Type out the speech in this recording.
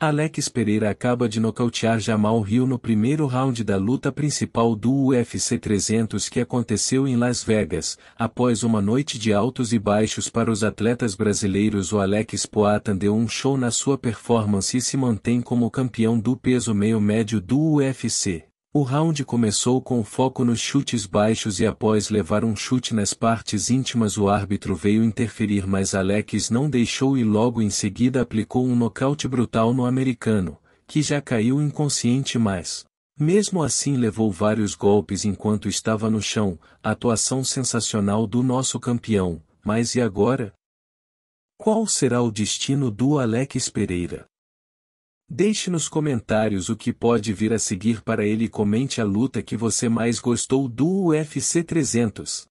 Alex Pereira acaba de nocautear Jamal Hill no primeiro round da luta principal do UFC 300 que aconteceu em Las Vegas, após uma noite de altos e baixos para os atletas brasileiros o Alex Poatan deu um show na sua performance e se mantém como campeão do peso meio médio do UFC. O round começou com foco nos chutes baixos e após levar um chute nas partes íntimas o árbitro veio interferir mas Alex não deixou e logo em seguida aplicou um nocaute brutal no americano, que já caiu inconsciente mas, mesmo assim levou vários golpes enquanto estava no chão, atuação sensacional do nosso campeão, mas e agora? Qual será o destino do Alex Pereira? Deixe nos comentários o que pode vir a seguir para ele e comente a luta que você mais gostou do UFC 300.